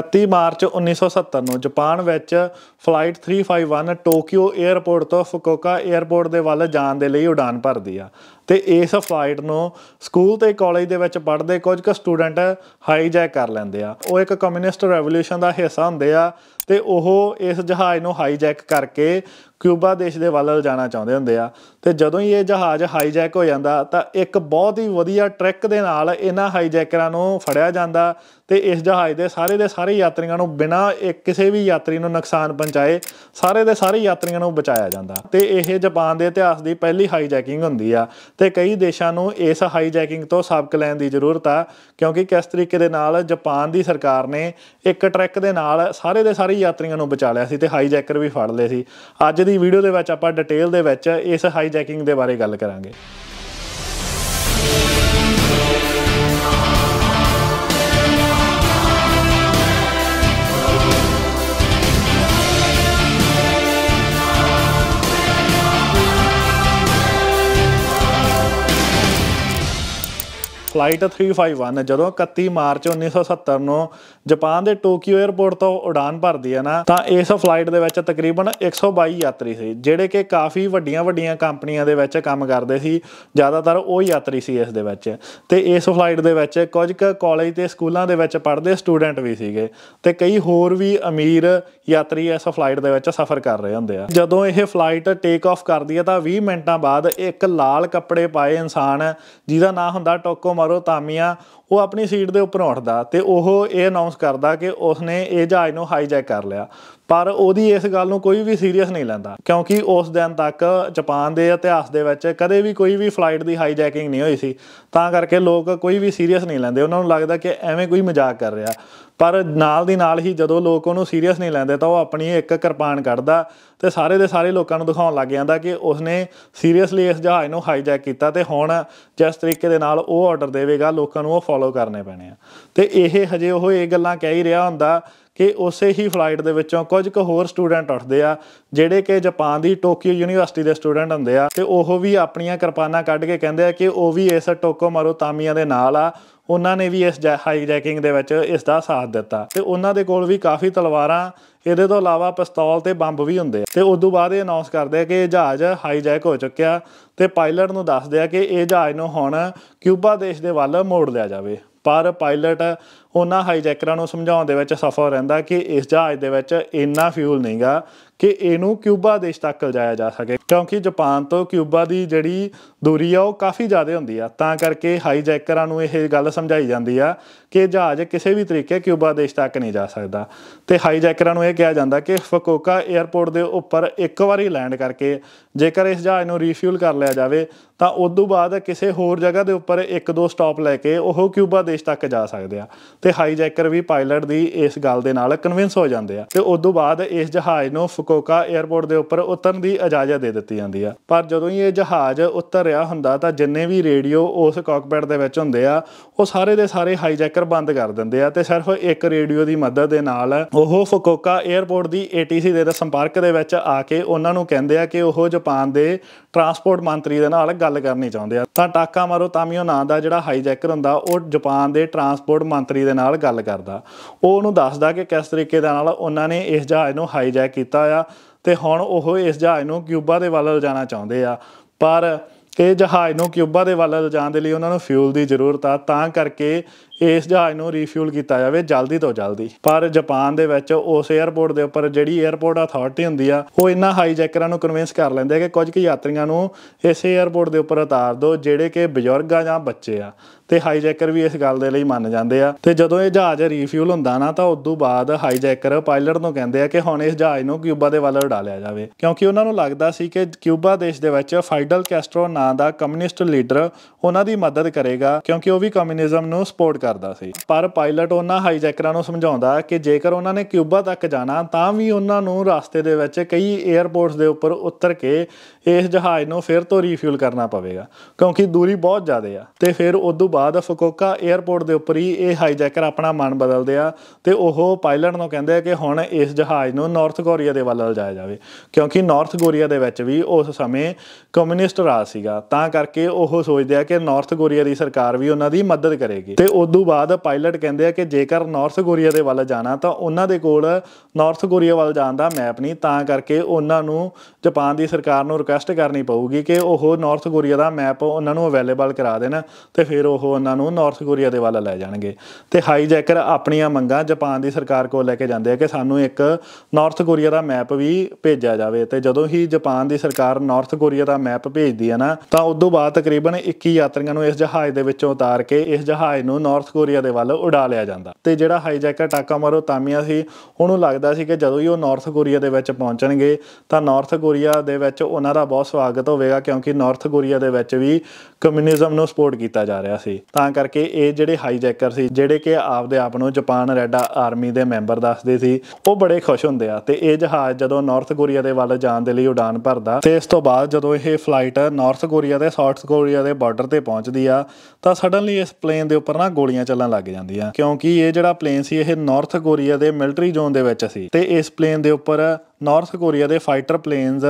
31 March 1970 ਨੂੰ Japan ਵਿੱਚ flight 351 Tokyo airport ਤੋਂ ਫੁਕੋਕਾ 에ਅਰਪੋਰਟ ਦੇ ਵੱਲ ਜਾਣ ਦੇ ਲਈ ਉਡਾਨ ਭਰਦੀ ਆ ਤੇ ਇਸ ਫਲਾਈਟ ਨੂੰ ਸਕੂਲ ਤੇ ਕਾਲਜ ਦੇ ਵਿੱਚ ਪੜ੍ਹਦੇ ਕੁਝ ਕੁ ਸਟੂਡੈਂਟ ਹਾਈਜੈਕ ਕਰ ਲੈਂਦੇ ਆ ਉਹ ਇੱਕ ਕਮਿਊਨਿਸਟ ਰੈਵੋਲੂਸ਼ਨ ਦਾ ਹਿੱਸਾ ਹੁੰਦੇ ਆ ਤੇ ਉਹ ਇਸ ਜਹਾਜ਼ ਨੂੰ ਹਾਈਜੈਕ ਕਰਕੇ ਕਿਊਬਾ ਦੇਸ਼ ਦੇ ਵੱਲ ਜਾਣਾ ਚਾਹੁੰਦੇ ਹੁੰਦੇ ਆ ਤੇ ਜਦੋਂ ਹੀ ਇਹ ਜਹਾਜ਼ ਹਾਈਜੈਕ ਹੋ ਜਾਂਦਾ ਤਾਂ ਇੱਕ ਬਹੁਤ ਹੀ ਵਧੀਆ ਟ੍ਰਿਕ ਦੇ ਨਾਲ ਇਹਨਾਂ ਹਾਈਜੈਕਰਾਂ ਨੂੰ ਫੜਿਆ ਜਾਂਦਾ ਤੇ ਇਸ ਜਹਾਜ਼ ਦੇ ਸਾਰੇ ਦੇ ਸਾਰੇ ਯਾਤਰੀਆਂ ਨੂੰ ਬਿਨਾ ਕਿਸੇ ਵੀ ਯਾਤਰੀ ਨੂੰ ਨੁਕਸਾਨ ਪਹੁੰਚਾਏ ਸਾਰੇ ਦੇ ਸਾਰੇ ਯਾਤਰੀਆਂ ਨੂੰ ਬਚਾਇਆ ਜਾਂਦਾ ਤੇ ਇਹ ਜਾਪਾਨ ਦੇ ਇਤਿਹਾਸ ਦੀ ਪਹਿਲੀ ਹਾਈਜੈਕਿੰਗ ਹੁੰਦੀ ਆ ਤੇ ਕਈ ਦੇਸ਼ਾਂ ਨੂੰ ਇਸ ਹਾਈਜੈਕਿੰਗ ਤੋਂ ਸਬਕ ਲੈਣ ਦੀ ਜ਼ਰੂਰਤ ਆ ਕਿਉਂਕਿ ਕਿਸ ਤਰੀਕੇ ਦੇ ਨਾਲ ਜਾਪਾਨ ਦੀ ਸਰਕਾਰ ਨੇ ਇੱਕ ਟ੍ਰਿਕ ਦੇ ਨਾਲ ਸਾਰੇ ਦੇ ਸਾਰੇ ਸਾਰੇ ਯਾਤਰੀਆਂ ਨੂੰ ਬਚਾ ਲਿਆ ਸੀ ਤੇ ਹਾਈਜੈਕਰ ਵੀ ਫੜ ਲਏ ਸੀ ਅੱਜ ਦੀ ਵੀਡੀਓ ਦੇ ਵਿੱਚ ਆਪਾਂ ਡਿਟੇਲ ਦੇ ਵਿੱਚ ਇਸ ਹਾਈਜੈਕਿੰਗ ਦੇ ਬਾਰੇ ਗੱਲ ਕਰਾਂਗੇ ਫਲਾਈਟ 351 ਜਦੋਂ 31 ਮਾਰਚ 1970 ਨੂੰ ਜਾਪਾਨ ਦੇ ਟੋਕੀਓ 에ਅਰਪੋਰਟ ਤੋਂ ਉਡਾਨ ਭਰਦੀ ਹੈ ਨਾ ਤਾਂ ਇਸ ਫਲਾਈਟ ਦੇ ਵਿੱਚ ਤਕਰੀਬਨ 122 ਯਾਤਰੀ ਸੀ ਜਿਹੜੇ ਕਿ ਕਾਫੀ ਵੱਡੀਆਂ ਵੱਡੀਆਂ ਕੰਪਨੀਆਂ ਦੇ ਵਿੱਚ ਕੰਮ ਕਰਦੇ ਸੀ ਜ਼ਿਆਦਾਤਰ ਉਹ ਯਾਤਰੀ ਸੀ ਇਸ ਦੇ ਵਿੱਚ ਤੇ ਇਸ ਫਲਾਈਟ ਦੇ ਵਿੱਚ ਕੁਝ ਕਾਲਜ ਤੇ ਸਕੂਲਾਂ ਦੇ ਵਿੱਚ ਪੜ੍ਹਦੇ ਸਟੂਡੈਂਟ ਵੀ ਸੀਗੇ ਤੇ ਕਈ ਹੋਰ ਵੀ ਅਮੀਰ ਯਾਤਰੀ ਇਸ ਫਲਾਈਟ ਦੇ ਵਿੱਚ ਸਫ਼ਰ ਕਰ ਰਹੇ ਹੁੰਦੇ ਆ ਜਦੋਂ ਇਹ ਫਲਾਈਟ ਟੇਕ ਆਫ ਕਰਦੀ ਹੈ ਤਾਂ 20 ਮਿੰਟਾਂ ਬਾਅਦ ਇੱਕ ਲਾਲ ਕੱਪੜੇ ਪਾਏ ਇਨਸਾਨ ਜਿਹਦਾ ਨਾਮ ਹੁੰਦਾ ਟੋਕੋ ਮਾਰੋ ਤਾਮੀਆ ਉਹ ਆਪਣੀ ਸੀਟ ਦੇ ਉੱਪਰ ਉੱਠਦਾ ਤੇ ਉਹ ਇਹ ਅਨਾਉਂਸ ਕਰਦਾ ਕਿ ਉਸਨੇ ਇਹ ਜਹਾਜ਼ ਨੂੰ ਹਾਈਜੈਕ ਕਰ ਲਿਆ ਪਰ ਉਹਦੀ ਇਸ ਗੱਲ ਨੂੰ ਕੋਈ ਵੀ ਸੀਰੀਅਸ ਨਹੀਂ ਲੈਂਦਾ ਕਿਉਂਕਿ ਉਸ ਦਿਨ ਤੱਕ ਜਾਪਾਨ ਦੇ ਇਤਿਹਾਸ ਦੇ ਵਿੱਚ ਕਦੇ ਵੀ ਕੋਈ ਵੀ ਫਲਾਈਟ ਦੀ ਹਾਈਜੈਕਿੰਗ ਨਹੀਂ ਹੋਈ ਸੀ ਤਾਂ ਕਰਕੇ ਲੋਕ ਕੋਈ ਵੀ ਸੀਰੀਅਸ ਨਹੀਂ ਲੈਂਦੇ ਉਹਨਾਂ ਨੂੰ ਲੱਗਦਾ ਕਿ ਐਵੇਂ ਕੋਈ ਮਜ਼ਾਕ ਕਰ ਰਿਹਾ ਪਰ ਨਾਲ ਦੀ ਨਾਲ ਹੀ ਜਦੋਂ ਲੋਕ ਉਹਨੂੰ ਸੀਰੀਅਸ ਨਹੀਂ ਲੈਂਦੇ ਤਾਂ ਉਹ ਆਪਣੀ ਇੱਕ ਕਿਰਪਾਨ ਕੱਢਦਾ ਤੇ ਸਾਰੇ ਦੇ ਸਾਰੇ ਲੋਕਾਂ ਨੂੰ ਦਿਖਾਉਣ ਲੱਗ ਜਾਂਦਾ ਕਿ ਉਸਨੇ ਸੀਰੀਅਸਲੀ ਇਸ ਜਹਾਜ਼ ਨੂੰ ਹਾਈਜੈਕ ਕੀਤਾ ਤੇ ਹੁਣ ਜਿਸ ਤਰੀਕੇ ਦੇ ਨਾਲ ਉਹ ਆਰਡਰ ਦੇਵੇਗਾ ਲੋਕਾਂ ਨੂੰ ਉਹ ਫੋਲੋ ਕਰਨੇ ਪੈਣੇ ਆ ਤੇ ਇਹ ਹਜੇ ਉਹ ਇਹ ਗੱਲਾਂ ਕਹਿ ਹੀ ਰਿਹਾ ਹੁੰਦਾ ਕਿ ਉਸੇ ਹੀ ਫਲਾਈਟ ਦੇ ਵਿੱਚੋਂ ਕੁਝ ਕੁ ਹੋਰ ਸਟੂਡੈਂਟ ਉੱਠਦੇ ਆ ਜਿਹੜੇ ਕਿ ਜਾਪਾਨ ਦੀ ਟੋਕੀਓ ਯੂਨੀਵਰਸਿਟੀ ਦੇ ਸਟੂਡੈਂਟ ਹੁੰਦੇ ਆ ਤੇ ਉਹ ਵੀ ਆਪਣੀਆਂ ਕਿਰਪਾਨਾਂ ਕੱਢ ਕੇ ਕਹਿੰਦੇ ਆ ਕਿ ਉਹ ਵੀ ਇਸ ਟੋਕੋ ਮਾਰੋ ਤਾਮੀਆਂ ਦੇ ਨਾਲ ਆ ਉਹਨਾਂ ਨੇ ਵੀ ਇਸ ਹਾਈਜੈਕਿੰਗ ਦੇ ਵਿੱਚ ਇਸ ਦਾ ਸਾਥ ਦਿੱਤਾ ਤੇ ਉਹਨਾਂ ਦੇ ਕੋਲ ਵੀ ਕਾਫੀ ਤਲਵਾਰਾਂ ਇਹਦੇ ਤੋਂ ਇਲਾਵਾ ਪਿਸਤੌਲ ਤੇ ਬੰਬ ਵੀ ਹੁੰਦੇ ਆ ਤੇ ਉਸ ਤੋਂ ਬਾਅਦ ਇਹ ਅਨਾਉਂਸ ਕਰਦੇ ਆ ਕਿ ਇਹ ਜਹਾਜ਼ ਹਾਈਜੈਕ ਹੋ ਚੁੱਕਿਆ ਤੇ ਪਾਇਲਟ ਨੂੰ ਦੱਸਦੇ ਆ ਕਿ ਇਹ ਜਹਾਜ਼ ਨੂੰ ਹੁਣ ਕਿਊਬਾ ਦੇਸ਼ ਦੇ ਵੱਲ ਮੋੜ ਲਿਆ ਜਾਵੇ ਪਰ ਪਾਇਲਟ ਉਹਨਾਂ ਹਾਈਜੈਕਰਾਂ ਨੂੰ ਸਮਝਾਉਣ ਦੇ ਵਿੱਚ ਸਫਲ ਰਹਿੰਦਾ ਕਿ ਇਸ ਜਹਾਜ਼ ਦੇ ਵਿੱਚ ਇੰਨਾ ਫਿਊਲ ਨਹੀਂਗਾ ਕਿ ਇਹਨੂੰ ਕਿਊਬਾ ਦੇਸ਼ ਤੱਕ ਲਿਜਾਇਆ ਜਾ ਸਕੇ ਕਿਉਂਕਿ ਜਾਪਾਨ ਤੋਂ ਕਿਊਬਾ ਦੀ ਜਿਹੜੀ ਦੂਰੀ ਆ ਉਹ ਕਾਫੀ ਜ਼ਿਆਦਾ ਹੁੰਦੀ ਆ ਤਾਂ ਕਰਕੇ ਹਾਈਜੈਕਰਾਂ ਨੂੰ ਇਹ ਗੱਲ ਸਮਝਾਈ ਜਾਂਦੀ ਆ ਕਿ ਜਹਾਜ਼ ਕਿਸੇ ਵੀ ਤਰੀਕੇ ਕਿਊਬਾ ਦੇਸ਼ ਤੱਕ ਨਹੀਂ ਜਾ ਸਕਦਾ ਤੇ ਹਾਈਜੈਕਰਾਂ ਨੂੰ ਇਹ ਕਿਹਾ ਜਾਂਦਾ ਕਿ ਫਕੋਕਾ 에ਅਰਪੋਰਟ ਦੇ ਉੱਪਰ ਇੱਕ ਵਾਰੀ ਲੈਂਡ ਕਰਕੇ ਜੇਕਰ ਇਸ ਜਹਾਜ਼ ਨੂੰ ਰੀਫਿਊਲ ਕਰ ਲਿਆ ਜਾਵੇ ਤਾਂ ਉਸ ਤੋਂ ਬਾਅਦ ਕਿਸੇ ਹੋਰ ਜਗ੍ਹਾ ਦੇ ਉੱਪਰ ਇੱਕ ਦੋ ਸਟਾਪ ਲੈ ਕੇ ਉਹ ਕਿਊਬਾ ਦੇਸ਼ ਤੱਕ ਜਾ ਸਕਦੇ ਆ ਤੇ ਹਾਈਜੈਕਰ ਵੀ ਪਾਇਲਟ ਦੀ ਇਸ ਗੱਲ ਦੇ ਨਾਲ ਕਨਵਿੰਸ ਹੋ ਜਾਂਦੇ ਆ ਤੇ ਉਸ ਤੋਂ ਬਾਅਦ ਇਸ ਜਹਾਜ਼ ਨੂੰ ਫੁਕੋਕਾ 에ਅਰਪੋਰਟ ਦੇ ਉੱਪਰ ਉਤਰਨ ਦੀ ਇਜਾਜ਼ਤ ਦੇ ਦਿੱਤੀ ਜਾਂਦੀ ਆ ਪਰ ਜਦੋਂ ਹੀ ਇਹ ਜਹਾਜ਼ ਉਤਰ ਰਿਹਾ ਹੁੰਦਾ ਤਾਂ ਜਿੰਨੇ ਵੀ ਰੇਡੀਓ ਉਸ ਕਾਕਪਿਟ ਦੇ ਵਿੱਚ ਹੁੰਦੇ ਆ ਉਹ ਸਾਰੇ ਦੇ ਸਾਰੇ ਹਾਈਜੈਕਰ ਬੰਦ ਕਰ ਦਿੰਦੇ ਆ ਤੇ ਸਿਰਫ ਇੱਕ ਰੇਡੀਓ ਦੀ ਮਦਦ ਦੇ ਨਾਲ ਉਹ ਫੁਕੋਕਾ 에ਅਰਪੋਰਟ ਦੀ ATC ਦੇ ਸੰਪਰਕ ਦੇ ਵਿੱਚ ਆ ਕੇ ਉਹਨਾਂ ਨੂੰ ਕਹਿੰਦੇ ਆ ਕਿ ਉਹ ਜਾਪਾਨ ਦੇ ਟਰਾਂਸਪੋਰਟ ਮੰਤਰੀ ਦੇ ਨਾਲ ਗੱਲ ਕਰਨੀ ਚਾਹੁੰਦੇ ਆ ਤਾਂ ਟਾਕਾ ਮਾਰੋ ਉਹ ਨਾਂ ਦਾ ਜਿਹੜਾ ਹਾਈਜੈਕਰ ਹੁੰਦਾ ਉਹ ਜਾਪਾਨ ਦੇ ਟਰਾਂਸਪੋਰਟ ਮੰਤਰੀ ਦੇ ਨਾਲ ਗੱਲ ਕਰਦਾ ਉਹ ਉਹਨੂੰ ਦੱਸਦਾ ਕਿ ਕਿਸ ਤਰੀਕੇ ਦੇ ਨਾਲ ਉਹਨਾਂ ਨੇ ਇਸ ਜਹਾਜ਼ ਨੂੰ ਹਾਈਜੈਕ ਕੀਤਾ ਆ ਤੇ ਹੁਣ ਉਹ ਇਸ ਜਹਾਜ਼ ਨੂੰ ਕਿਊਬਾ ਦੇ ਵੱਲ ਲਿਜਾਣਾ ਚਾਹੁੰਦੇ ਆ ਪਰ ਇਹ ਜਹਾਜ਼ ਨੂੰ ਕਿਊਬਾ ਦੇ ਵੱਲ ਲਿਜਾਣ ਦੇ ਲਈ ਉਹਨਾਂ ਨੂੰ ਫਿਊਲ ਦੀ ਜ਼ਰੂਰਤ ਆ ਤਾਂ ਕਰਕੇ ਇਸ ਜਹਾਜ਼ ਨੂੰ ਰੀਫਿਊਲ ਕੀਤਾ ਜਾਵੇ ਜਲਦੀ ਤੋਂ ਜਲਦੀ ਪਰ ਜਾਪਾਨ ਦੇ ਵਿੱਚ ਉਸ 에ਅਰਪੋਰਟ ਦੇ ਉੱਪਰ ਜਿਹੜੀ 에ਅਰਪੋਰਟ ਅਥਾਰਟੀ ਹੁੰਦੀ ਆ ਉਹ ਇੰਨਾ ਹਾਈਜੈਕਰਾਂ ਨੂੰ ਕਨਵਿੰਸ ਕਰ ਲੈਂਦੇ ਆ ਕਿ ਕੁਝ ਕੁ ਯਾਤਰੀਆਂ ਨੂੰ ਇਸ 에ਅਰਪੋਰਟ ਦੇ ਉੱਪਰ ਉਤਾਰ ਦਿਓ ਜਿਹੜੇ ਕਿ ਬਜ਼ੁਰਗ ਆ ਜਾਂ ਬੱਚੇ ਆ ਤੇ ਹਾਈਜੈਕਰ ਵੀ ਇਸ ਗੱਲ ਦੇ ਲਈ ਮੰਨ ਜਾਂਦੇ ਆ ਤੇ ਜਦੋਂ ਇਹ ਜਹਾਜ਼ ਰੀਫਿਊਲ ਹੁੰਦਾ ਨਾ ਤਾਂ ਉਸ ਤੋਂ ਬਾਅਦ ਹਾਈਜੈਕਰ ਪਾਇਲਟ ਨੂੰ ਕਹਿੰਦੇ ਆ ਕਿ ਹੁਣ ਇਸ ਜਹਾਜ਼ ਨੂੰ ਕਿਊਬਾ ਦੇ ਵੱਲ ਉਡਾ ਲਿਆ ਜਾਵੇ ਕਿਉਂਕਿ ਉਹਨਾਂ ਨੂੰ ਲੱਗਦਾ ਸੀ ਕਿ ਕਿਊਬਾ ਦੇਸ਼ ਦੇ ਵਿੱਚ ਫਾਈਡਲ ਕੈਸਟਰੋ ਨਾਂ ਦਾ ਕਮਿਊਨਿਸਟ ਲੀਡਰ ਉਹਨਾਂ ਦੀ ਮਦਦ ਕਰੇਗਾ ਕਿਉਂਕਿ ਉਹ ਵੀ ਕਮਿਊਨਿਜ਼ਮ ਨੂੰ ਸਪੋਰਟ ਕਰਦਾ ਸੀ ਪਰ ਪਾਇਲਟ ਉਹਨਾਂ ਹਾਈਜੈਕਰਾਂ ਨੂੰ ਸਮਝਾਉਂਦਾ ਕਿ ਜੇਕਰ ਉਹਨਾਂ ਨੇ ਕਿਊਬਾ ਤੱਕ ਜਾਣਾ ਤਾਂ ਵੀ ਉਹਨਾਂ ਨੂੰ ਰਸਤੇ ਦੇ ਵਿੱਚ ਕਈ 에ਅਰਪੋਰਟਸ ਦੇ ਉੱਪਰ ਉਤਰ ਕੇ ਇਸ ਜਹਾਜ਼ ਨੂੰ ਫਿਰ ਤੋਂ ਰੀਫਿਊਲ ਕਰਨਾ ਪਵੇਗਾ ਕਿਉਂਕਿ ਦੂਰੀ ਬਹੁਤ ਜ਼ਿਆਦਾ ਆ ਤੇ ਫਿਰ ਉਸ ਤੋਂ ਬਾਅਦ ਫਕੋਕਾ 에ਅਰਪੋਰਟ ਦੇ ਉੱਪਰ ਹੀ ਇਹ ਹਾਈਜੈਕਰ ਆਪਣਾ ਮਨ ਬਦਲਦੇ ਆ ਤੇ ਉਹ ਪਾਇਲਟ ਨੂੰ ਕਹਿੰਦੇ ਆ ਕਿ ਹੁਣ ਇਸ ਜਹਾਜ਼ ਨੂੰ ਨਾਰਥ ਕੋਰੀਆ ਦੇ ਵੱਲ ਲਿਜਾਇਆ ਜਾਵੇ ਕਿਉਂਕਿ ਨਾਰਥ ਕੋਰੀਆ ਦੇ ਵਿੱਚ ਵੀ ਉਸ ਸਮੇਂ ਕਮਿਊਨਿਸਟ ਰਾਜ ਸੀਗਾ ਤਾਂ ਕਰਕੇ ਉਹ ਸੋਚਦੇ ਆ ਕਿ ਨਾਰਥ ਕੋਰੀਆ ਦੀ ਸਰਕਾਰ ਵੀ ਉਹਨਾਂ ਦੀ ਮਦਦ ਕਰੇਗੀ ਤੇ ਉਸ ਤੋਂ ਬਾਅਦ ਪਾਇਲਟ ਕਹਿੰਦੇ ਆ ਕਿ ਜੇਕਰ ਨਾਰਥ ਕੋਰੀਆ ਦੇ ਵੱਲ ਜਾਣਾ ਤਾਂ ਉਹਨਾਂ ਦੇ ਕੋਲ ਨਾਰਥ ਕੋਰੀਆ ਵੱਲ ਜਾਣ ਦਾ ਮੈਪ ਨਹੀਂ ਤਾਂ ਕਰਕੇ ਉਹਨਾਂ ਨੂੰ ਜਾਪਾਨ ਦੀ ਸਰਕਾਰ ਨੂੰ ਰਿਕੁਐਸਟ ਕਰਨੀ ਪਊਗੀ ਕਿ ਉਹ ਨਾਰਥ ਕੋਰੀਆ ਦਾ ਮੈਪ ਉਹਨਾਂ ਨੂੰ ਅਵੇਲੇਬਲ ਕਰਾ ਦੇਣ ਤੇ ਫਿਰ ਉਹ ਉਹਨਾਂ ਨੂੰ ਨਾਰਥ ਕੋਰੀਆ ਦੇ ਵੱਲ ਲੈ ਜਾਣਗੇ ਤੇ ਹਾਈਜੈਕਰ ਆਪਣੀਆਂ ਮੰਗਾਂ ਜਾਪਾਨ ਦੀ ਸਰਕਾਰ ਕੋਲ ਲੈ ਕੇ ਜਾਂਦੇ ਆ ਕਿ ਸਾਨੂੰ ਇੱਕ ਨਾਰਥ ਕੋਰੀਆ ਦਾ ਮੈਪ ਵੀ ਭੇਜਿਆ ਜਾਵੇ ਤੇ ਜਦੋਂ ਹੀ ਜਾਪਾਨ ਦੀ ਸਰਕਾਰ ਨਾਰਥ ਕੋਰੀਆ ਦਾ ਮੈਪ ਭੇਜਦੀ ਹੈ ਨਾ ਤਾਂ ਉਦੋਂ ਬਾਅਦ ਤਕਰੀਬਨ 21 ਯਾਤਰੀਆਂ ਨੂੰ ਇਸ ਜਹਾਜ਼ ਦੇ ਵਿੱਚੋਂ ਉਤਾਰ ਕੇ ਇਸ ਜਹਾਜ਼ ਨੂੰ ਨਾਰਥ ਸਾਊਥ ਕੋਰੀਆ ਦੇ ਵੱਲ ਉਡਾ ਲਿਆ ਜਾਂਦਾ ਤੇ ਜਿਹੜਾ ਹਾਈਜੈਕਰ ਮਾਰੋ ਤਾਮੀਆ ਸੀ ਉਹਨੂੰ ਲੱਗਦਾ ਸੀ ਕਿ ਜਦੋਂ ਹੀ ਉਹ ਨਾਰਥ ਕੋਰੀਆ ਦੇ ਵਿੱਚ ਪਹੁੰਚਣਗੇ ਤਾਂ ਨਾਰਥ ਕੋਰੀਆ ਦੇ ਵਿੱਚ ਉਹਨਾਂ ਦਾ ਬਹੁਤ ਸਵਾਗਤ ਹੋਵੇਗਾ ਕਿਉਂਕਿ ਨਾਰਥ ਕੋਰੀਆ ਦੇ ਵਿੱਚ ਵੀ ਕਮਿਊਨਿਜ਼ਮ ਨੂੰ ਸਪੋਰਟ ਕੀਤਾ ਜਾ ਰਿਹਾ ਸੀ ਤਾਂ ਕਰਕੇ ਇਹ ਜਿਹੜੇ ਹਾਈਜੈਕਰ ਸੀ ਜਿਹੜੇ ਕਿ ਆਪਦੇ ਆਪ ਨੂੰ ਜਾਪਾਨ ਰੈੱਡ ਆਰਮੀ ਦੇ ਮੈਂਬਰ ਦੱਸਦੇ ਸੀ ਉਹ ਬੜੇ ਖੁਸ਼ ਹੁੰਦੇ ਆ ਤੇ ਇਹ ਜਹਾਜ਼ ਜਦੋਂ ਨਾਰਥ ਕੋਰੀਆ ਦੇ ਵੱਲ ਜਾਣ ਦੇ ਲਈ ਉਡਾਨ ਭਰਦਾ ਤੇ ਇਸ ਤੋਂ ਬਾਅਦ ਜਦੋਂ ਇਹ ਫਲਾਈਟ ਨਾਰਥ ਕੋਰੀਆ ਦੇ ਸਾਊਥ ਕੋਰੀਆ ਦੇ ਬਾਰਡਰ ਤੇ ਪਹੁੰਚਦੀ ਆ ਤਾਂ ਸਡਨਲੀ ਇਸ ਪਲੇਨ ਦੇ ਉੱਪਰ ਨਾ ਗੋਲੀਆਂ ਗੋਲੀਆਂ ਚੱਲਣ ਲੱਗ ਜਾਂਦੀਆਂ ਕਿਉਂਕਿ ਇਹ ਜਿਹੜਾ ਪਲੇਨ ਸੀ ਇਹ ਨਾਰਥ ਕੋਰੀਆ ਦੇ ਮਿਲਟਰੀ ਜ਼ੋਨ ਦੇ ਵਿੱਚ ਸੀ ਤੇ ਇਸ ਪਲੇਨ ਦੇ ਉੱਪਰ ਨਾਰਥ ਕੋਰੀਆ ਦੇ ਫਾਈਟਰ ਪਲੇਨਸ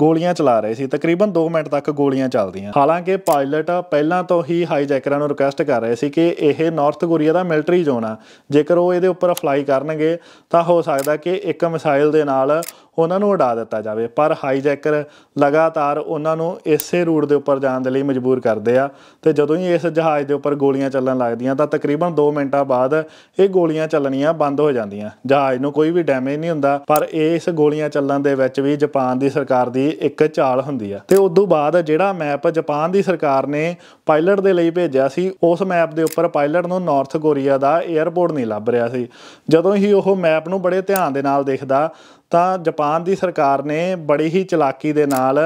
ਗੋਲੀਆਂ ਚਲਾ ਰਹੇ ਸੀ ਤਕਰੀਬਨ 2 ਮਿੰਟ ਤੱਕ ਗੋਲੀਆਂ ਚੱਲਦੀਆਂ ਹਾਲਾਂਕਿ ਪਾਇਲਟ ਪਹਿਲਾਂ ਤੋਂ ਹੀ ਹਾਈਜੈਕਰਾਂ ਨੂੰ ਰਿਕਵੈਸਟ ਕਰ ਰਹੇ ਸੀ ਕਿ ਇਹ ਨਾਰਥ ਕੋਰੀਆ ਦਾ ਮਿਲਟਰੀ ਜ਼ੋਨ ਆ ਜੇਕਰ ਉਹ ਇਹਦੇ ਉੱਪਰ ਫਲਾਈ ਕਰਨਗੇ ਤਾਂ ਹੋ ਸਕਦਾ ਕਿ ਇੱਕ ਮਿਸਾਈਲ ਦੇ ਨਾਲ ਉਹਨਾਂ ਨੂੰ ਉਡਾ ਦਿੱਤਾ ਜਾਵੇ ਪਰ ਹਾਈਜੈਕਰ ਲਗਾਤਾਰ ਉਹਨਾਂ ਨੂੰ ਇਸੇ ਰੂਟ ਦੇ ਉੱਪਰ ਜਾਣ ਦੇ ਲਈ ਮਜਬੂਰ ਕਰਦੇ ਆ ਤੇ ਜਦੋਂ ਹੀ ਇਸ ਜਹਾਜ਼ ਦੇ ਉੱਪਰ ਗੋਲੀਆਂ ਚੱਲਣ ਲੱਗਦੀਆਂ ਤਾਂ ਤਕਰੀਬਨ 2 ਮਿੰਟਾਂ ਬਾਅਦ ਇਹ ਗੋਲੀਆਂ ਚੱਲਣੀਆਂ ਬੰਦ ਹੋ ਜਾਂਦੀਆਂ ਜਹਾਜ਼ ਨੂੰ ਕੋਈ ਵੀ ਡੈਮੇਜ ਨਹੀਂ ਹੁੰਦਾ ਪਰ ਇਹ ਇਸ ਗੋਲੀਆਂ ਚੱਲਣ ਦੇ ਵਿੱਚ ਵੀ ਜਾਪਾਨ ਦੀ ਸਰਕਾਰ ਦੀ ਇੱਕ ਝਾਲ ਹੁੰਦੀ ਆ ਤੇ ਉਸ ਤੋਂ ਬਾਅਦ ਜਿਹੜਾ ਮੈਪ ਜਾਪਾਨ ਦੀ ਸਰਕਾਰ ਨੇ ਪਾਇਲਟ ਦੇ ਲਈ ਭੇਜਿਆ ਸੀ ਉਸ ਮੈਪ ਦੇ ਉੱਪਰ ਪਾਇਲਟ ਨੂੰ ਨਾਰਥ ਕੋਰੀਆ ਦਾ 에ਅਰਪੋਰਟ ਨਹੀਂ ਲੱਭ ਰਿਹਾ ਸੀ ਜਦੋਂ ਹੀ ਉਹ ਮੈਪ ਨੂੰ ਬੜੇ ਧਿਆਨ ਦੇ ਨਾਲ ਦੇਖਦਾ ਤਾਂ ਜਾਪਾਨ ਦੀ ਸਰਕਾਰ ਨੇ ਬੜੀ ਹੀ ਚਲਾਕੀ ਦੇ ਨਾਲ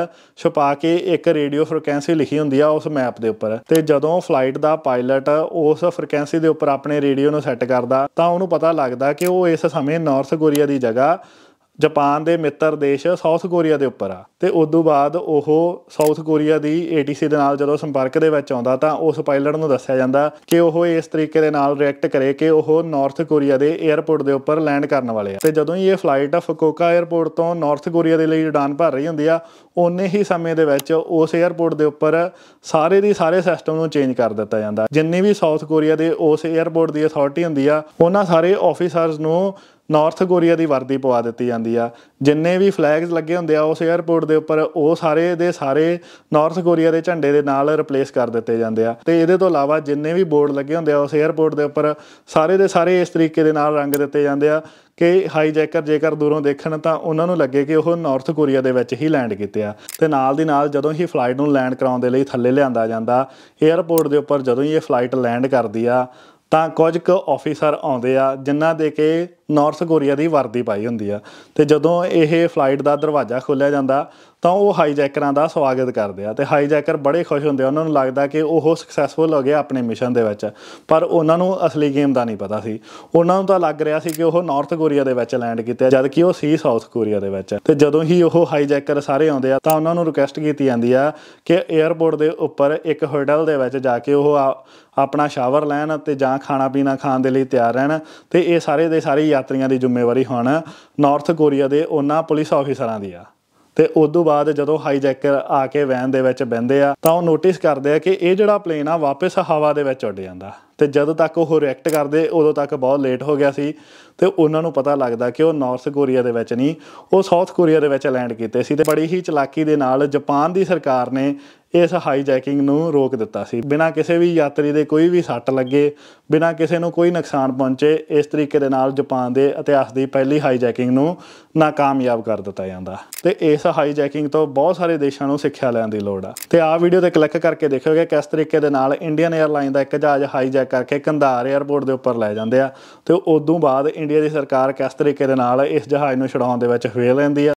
ਛੁਪਾ ਕੇ ਇੱਕ ਰੇਡੀਓ ਫ੍ਰੀਕਵੈਂਸੀ ਲਿਖੀ ਹੁੰਦੀ ਆ ਉਸ ਮੈਪ ਦੇ ਉੱਪਰ ਤੇ ਜਦੋਂ ਫਲਾਈਟ ਦਾ ਪਾਇਲਟ ਉਸ ਫ੍ਰੀਕਵੈਂਸੀ ਦੇ ਉੱਪਰ ਆਪਣੇ ਰੇਡੀਓ ਨੂੰ ਸੈੱਟ ਕਰਦਾ ਤਾਂ ਉਹਨੂੰ ਪਤਾ ਲੱਗਦਾ ਕਿ ਉਹ ਇਸ ਸਮੇਂ ਨਾਰਥ ਕੋਰੀਆ ਦੀ ਜਗ੍ਹਾ ਜਾਪਾਨ ਦੇ ਮਿੱਤਰ ਦੇਸ਼ ਸਾਊਥ ਕੋਰੀਆ ਦੇ ਉੱਪਰ ਆ ਤੇ ਉਸ ਤੋਂ ਬਾਅਦ ਉਹ ਸਾਊਥ ਕੋਰੀਆ ਦੀ ATC ਦੇ ਨਾਲ ਜਦੋਂ ਸੰਪਰਕ ਦੇ ਵਿੱਚ ਆਉਂਦਾ ਤਾਂ ਉਸ ਪਾਇਲਟ ਨੂੰ ਦੱਸਿਆ ਜਾਂਦਾ ਕਿ ਉਹ ਇਸ ਤਰੀਕੇ ਦੇ ਨਾਲ ਰਿਐਕਟ ਕਰੇ ਕਿ ਉਹ ਨਾਰਥ ਕੋਰੀਆ ਦੇ 에ਅਰਪੋਰਟ ਦੇ ਉੱਪਰ ਲੈਂਡ ਕਰਨ ਵਾਲੇ ਆ ਤੇ ਜਦੋਂ ਹੀ ਇਹ ਫਲਾਈਟ ਫੁਕੋਕਾ 에ਅਰਪੋਰਟ ਤੋਂ ਨਾਰਥ ਕੋਰੀਆ ਦੇ ਲਈ ਉਡਾਨ ਭਰ ਰਹੀ ਹੁੰਦੀ ਆ ਉਨੇ ਹੀ ਸਮੇਂ ਦੇ ਵਿੱਚ ਉਸ 에ਅਰਪੋਰਟ ਦੇ ਉੱਪਰ ਸਾਰੇ ਦੀ ਸਾਰੇ ਸਿਸਟਮ ਨੂੰ ਚੇਂਜ ਕਰ ਦਿੱਤਾ ਜਾਂਦਾ ਜਿੰਨੀ ਵੀ ਸਾਊਥ ਕੋਰੀਆ ਦੇ ਉਸ 에ਅਰਪੋਰਟ ਦੀ ਅਥਾਰਟੀ ਹੁੰਦੀ ਆ ਉਹਨਾਂ ਸਾਰੇ ਆਫੀਸਰਸ ਨੂੰ ਨਾਰਥ ਕੋਰੀਆ ਦੀ ਵਰਦੀ ਪਵਾ ਦਿੱਤੀ ਜਾਂਦੀ ਆ ਜਿੰਨੇ ਵੀ ਫਲੈਗਸ ਲੱਗੇ ਹੁੰਦੇ ਆ ਉਸ 에ਅਰਪੋਰਟ ਦੇ ਉੱਪਰ ਉਹ ਸਾਰੇ ਦੇ ਸਾਰੇ ਨਾਰਥ ਕੋਰੀਆ ਦੇ ਝੰਡੇ ਦੇ ਨਾਲ ਰਿਪਲੇਸ ਕਰ ਦਿੱਤੇ ਜਾਂਦੇ ਆ ਤੇ ਇਹਦੇ ਤੋਂ ਇਲਾਵਾ ਜਿੰਨੇ ਵੀ ਬੋਰਡ ਲੱਗੇ ਹੁੰਦੇ ਆ ਉਸ 에ਅਰਪੋਰਟ ਦੇ ਉੱਪਰ ਸਾਰੇ ਦੇ ਸਾਰੇ ਇਸ ਤਰੀਕੇ ਦੇ ਨਾਲ ਰੰਗ ਦਿੱਤੇ ਜਾਂਦੇ ਆ ਕਿ ਹਾਈਜੈਕਰ ਜੇਕਰ ਦੂਰੋਂ ਦੇਖਣ ਤਾਂ ਉਹਨਾਂ ਨੂੰ ਲੱਗੇ ਕਿ ਉਹ ਨਾਰਥ ਕੋਰੀਆ ਦੇ ਵਿੱਚ ਹੀ ਲੈਂਡ ਕੀਤੇ ਆ ਤੇ ਨਾਲ ਦੀ ਨਾਲ ਜਦੋਂ ਹੀ ਫਲਾਈਟ ਨੂੰ ਲੈਂਡ ਕਰਾਉਣ ਦੇ ਲਈ ਥੱਲੇ ਲਿਆਂਦਾ ਜਾਂਦਾ 에ਅਰਪੋਰਟ ਦੇ ਉੱਪਰ ਜਦੋਂ ਹੀ ਇਹ ਫਲਾਈਟ ਲੈਂਡ ਕਰਦੀ ਆ ਤਾਂ ਕੁਝ ਕੁ ਆਫੀਸਰ ਆਉਂਦੇ ਆ ਜਿਨ੍ਹਾਂ ਦੇ ਕੇ ਨਾਰਥ ਕੋਰੀਆ ਦੀ ਵਰਦੀ ਪਾਈ ਹੁੰਦੀ ਆ ਤੇ ਜਦੋਂ ਇਹ ਫਲਾਈਟ ਦਾ ਦਰਵਾਜ਼ਾ ਖੋਲਿਆ ਜਾਂਦਾ ਤਾਂ ਉਹ ਹਾਈਜੈਕਰਾਂ ਦਾ ਸਵਾਗਤ ਕਰਦੇ ਆ ਤੇ ਹਾਈਜੈਕਰ ਬੜੇ ਖੁਸ਼ ਹੁੰਦੇ ਆ ਉਹਨਾਂ ਨੂੰ ਲੱਗਦਾ ਕਿ ਉਹ ਸਕਸੈਸਫੁਲ ਹੋ ਗਏ ਆਪਣੇ ਮਿਸ਼ਨ ਦੇ ਵਿੱਚ ਪਰ ਉਹਨਾਂ ਨੂੰ ਅਸਲੀ ਗੇਮ ਦਾ ਨਹੀਂ ਪਤਾ ਸੀ ਉਹਨਾਂ ਨੂੰ ਤਾਂ ਲੱਗ ਰਿਹਾ ਸੀ ਕਿ ਉਹ ਨਾਰਥ ਕੋਰੀਆ ਦੇ ਵਿੱਚ ਲੈਂਡ ਕੀਤੇ ਜਦ ਕਿ ਉਹ ਸੀ ਸਾਊਥ ਕੋਰੀਆ ਦੇ ਵਿੱਚ ਤੇ ਜਦੋਂ ਹੀ ਉਹ ਹਾਈਜੈਕਰ ਸਾਰੇ ਆਉਂਦੇ ਆ ਤਾਂ ਉਹਨਾਂ ਨੂੰ ਰਿਕੁਐਸਟ ਕੀਤੀ ਜਾਂਦੀ ਆ ਕਿ 에ਅਰਪੋਰਟ ਦੇ ਉੱਪਰ ਇੱਕ ਹੋਟਲ ਦੇ ਵਿੱਚ ਜਾ ਕੇ ਉਹ ਆਪਣਾ ਸ਼ਾਵਰ ਲੈਣ ਤੇ ਜਾਂ ਖਾਣਾ ਪੀਣਾ ਖਾਣ ਦੇ ਲਈ ਤਿਆਰ ਰਹਿਣ ਤੇ ਇਹ ਸਾਰੇ ਦੇ ਸਾਰੇ ਯਾਤਰੀਆਂ ਦੀ ਜ਼ਿੰਮੇਵਾਰੀ ਹੁਣ ਨਾਰਥ ਕੋਰੀਆ ਦੇ ਉਹਨਾਂ ਪੁਲਿਸ ਆਫੀਸਰਾਂ ਦੀ ਆ ਤੇ ਉਸ ਤੋਂ ਬਾਅਦ ਜਦੋਂ ਹਾਈਜੈਕਰ ਆ ਕੇ ਵੈਨ ਦੇ ਵਿੱਚ ਬੈੰਦੇ ਆ ਤਾਂ ਉਹ ਨੋਟਿਸ ਕਰਦੇ ਆ ਕਿ ਇਹ ਜਿਹੜਾ ਪਲੇਨ ਆ ਵਾਪਸ ਹਵਾ ਦੇ ਵਿੱਚ ਉੱਡ ਜਾਂਦਾ ਤੇ ਜਦੋਂ ਤੱਕ ਉਹ ਰਿਐਕਟ ਕਰਦੇ ਉਦੋਂ ਤੱਕ ਬਹੁਤ ਲੇਟ ਹੋ ਗਿਆ ਸੀ ਤੇ ਉਹਨਾਂ ਨੂੰ ਪਤਾ ਲੱਗਦਾ ਕਿ ਉਹ ਨਾਰਥ ਕੋਰੀਆ ਦੇ ਵਿੱਚ ਨਹੀਂ ਉਹ ਸਾਊਥ ਕੋਰੀਆ ਦੇ ਵਿੱਚ ਲੈਂਡ ਕੀਤੇ ਸੀ ਤੇ ਬੜੀ ਹੀ ਚਲਾਕੀ ਦੇ ਨਾਲ ਜਾਪਾਨ ਦੀ ਸਰਕਾਰ ਨੇ ਇਸ ਹਾਈਜੈਕਿੰਗ ਨੂੰ ਰੋਕ ਦਿੱਤਾ ਸੀ ਬਿਨਾਂ ਕਿਸੇ ਵੀ ਯਾਤਰੀ ਦੇ ਕੋਈ ਵੀ ਸੱਟ ਲੱਗੇ ਬਿਨਾਂ ਕਿਸੇ ਨੂੰ ਕੋਈ ਨੁਕਸਾਨ ਪਹੁੰਚੇ ਇਸ ਤਰੀਕੇ ਦੇ ਨਾਲ ਜਾਪਾਨ ਦੇ ਇਤਿਹਾਸ ਦੀ ਪਹਿਲੀ ਹਾਈਜੈਕਿੰਗ ਨੂੰ ਨਾਕਾਮਯਾਬ ਕਰ ਦਿੱਤਾ ਜਾਂਦਾ ਤੇ ਇਸ ਹਾਈਜੈਕਿੰਗ ਤੋਂ ਬਹੁਤ ਸਾਰੇ ਦੇਸ਼ਾਂ ਨੂੰ ਸਿੱਖਿਆ ਲੈਣ ਦੀ ਲੋੜ ਆ ਤੇ ਆਹ ਵੀਡੀਓ ਤੇ ਕਲਿੱਕ ਕਰਕੇ ਦੇਖੋਗੇ ਕਿਸ ਤਰੀਕੇ ਦੇ ਨਾਲ ਇੰਡੀਅਨ 에ਅਰਲਾਈਨ ਦਾ ਇੱਕ ਜਹਾਜ਼ ਹਾਈਜੈਕ ਕਰਕੇ ਕੰਧਾਰ 에ਅਰਪੋਰਟ ਦੇ ਉੱਪਰ ਲੈ ਜਾਂਦੇ ਆ ਤੇ ਉਦੋਂ ਬਾਅਦ ਇੰਡੀਆ ਦੀ ਸਰਕਾਰ ਕਿਸ ਤਰੀਕੇ ਦੇ ਨਾਲ ਇਸ ਜਹਾਜ਼ ਨੂੰ ਛਡਾਉਣ ਦੇ ਵਿੱਚ ਫੇਲ ਲੈਂਦੀ ਆ